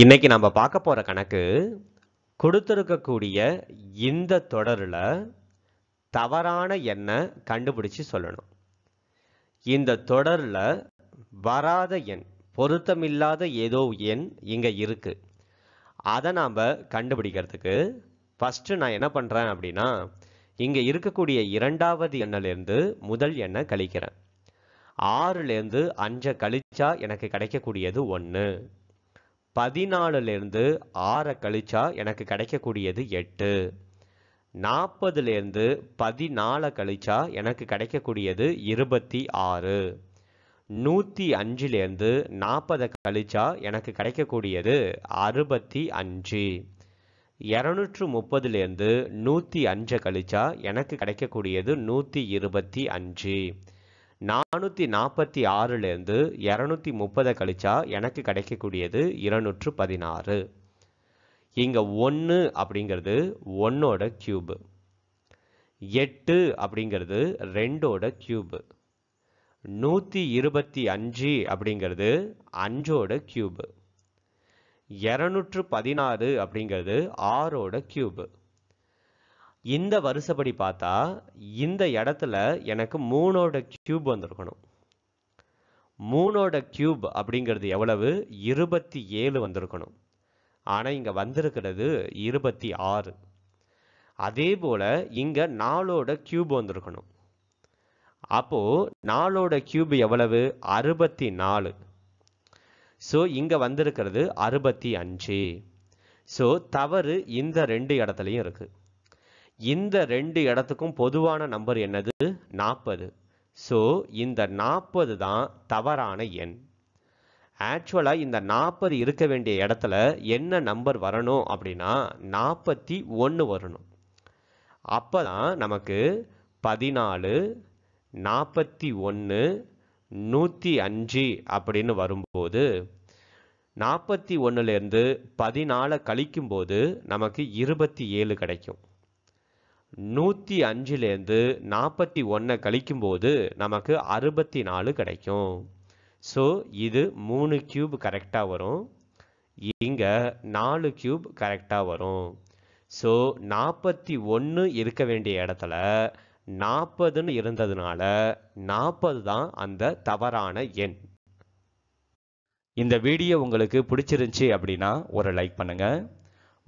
இன்னைக்கு நம்ம பார்க்க போகிற கணக்கு கொடுத்துருக்கக்கூடிய இந்த தொடரில் தவறான எண்ணை கண்டுபிடிச்சு சொல்லணும் இந்த தொடரில் வராத எண் பொருத்தமில்லாத ஏதோ எண் இங்கே இருக்குது அதை நாம் கண்டுபிடிக்கிறதுக்கு ஃபஸ்ட்டு நான் என்ன பண்ணுறேன் அப்படின்னா இங்கே இருக்கக்கூடிய இரண்டாவது எண்ணிலேருந்து முதல் எண்ணை கழிக்கிறேன் ஆறுலேருந்து அஞ்சை கழிச்சா எனக்கு கிடைக்கக்கூடியது ஒன்று பதினாலுலேருந்து ஆறை கழிச்சா எனக்கு கிடைக்கக்கூடியது எட்டு நாற்பதுலேருந்து பதினாலை கழிச்சா எனக்கு கிடைக்கக்கூடியது இருபத்தி ஆறு நூற்றி அஞ்சுலேருந்து நாற்பதை கழிச்சா எனக்கு கிடைக்கக்கூடியது அறுபத்தி அஞ்சு இரநூற்று முப்பதுலேருந்து நூற்றி அஞ்சை கழிச்சா எனக்கு கிடைக்கக்கூடியது நூற்றி இருபத்தி அஞ்சு நானூற்றி நாற்பத்தி ஆறுலேருந்து இரநூத்தி முப்பதை கழிச்சா எனக்கு கிடைக்கக்கூடியது இருநூற்று பதினாறு இங்கே ஒன்று அப்படிங்கிறது ஒன்னோட கியூபு எட்டு அப்படிங்கிறது ரெண்டோட கியூபு நூற்றி இருபத்தி அஞ்சு அப்படிங்கிறது அஞ்சோட கியூபு இரநூற்று பதினாறு அப்படிங்கிறது ஆறோட கியூபு இந்த வருஷப்படி பார்த்தா இந்த இடத்துல எனக்கு மூணோட கியூப் வந்திருக்கணும் மூணோட கியூப் அப்படிங்கிறது எவ்வளவு இருபத்தி ஏழு வந்திருக்கணும் ஆனால் இங்கே வந்திருக்கிறது இருபத்தி ஆறு அதே போல் இங்கே நாலோட கியூப் வந்திருக்கணும் அப்போது நாலோட கியூப் எவ்வளவு அறுபத்தி நாலு ஸோ இங்கே வந்திருக்கிறது அறுபத்தி அஞ்சு ஸோ தவறு இந்த ரெண்டு இடத்துலையும் இருக்குது இந்த ரெண்டு இடத்துக்கும் பொதுவான நம்பர் என்னது நாற்பது ஸோ இந்த நாற்பது தான் தவறான எண் ஆக்சுவலாக இந்த நாற்பது இருக்க வேண்டிய இடத்துல என்ன நம்பர் வரணும் அப்படின்னா நாற்பத்தி ஒன்று வரணும் அப்போ தான் நமக்கு பதினாலு நாற்பத்தி ஒன்று நூற்றி அஞ்சு அப்படின்னு வரும்போது நாற்பத்தி ஒன்றுலேருந்து பதினாலை கழிக்கும்போது நமக்கு இருபத்தி ஏழு கிடைக்கும் நூற்றி அஞ்சுலேருந்து நாற்பத்தி ஒன்றை கழிக்கும்போது நமக்கு அறுபத்தி நாலு கிடைக்கும் ஸோ இது மூணு கியூப் கரெக்டாக வரும் இங்கே நாலு கியூப் கரெக்டாக வரும் ஸோ நாற்பத்தி ஒன்று இருக்க வேண்டிய இடத்துல நாற்பதுன்னு இருந்ததுனால நாற்பது தான் அந்த தவறான எண் இந்த வீடியோ உங்களுக்கு பிடிச்சிருந்துச்சி அப்படின்னா ஒரு லைக் பண்ணுங்கள்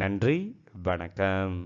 நன்றி வணக்கம்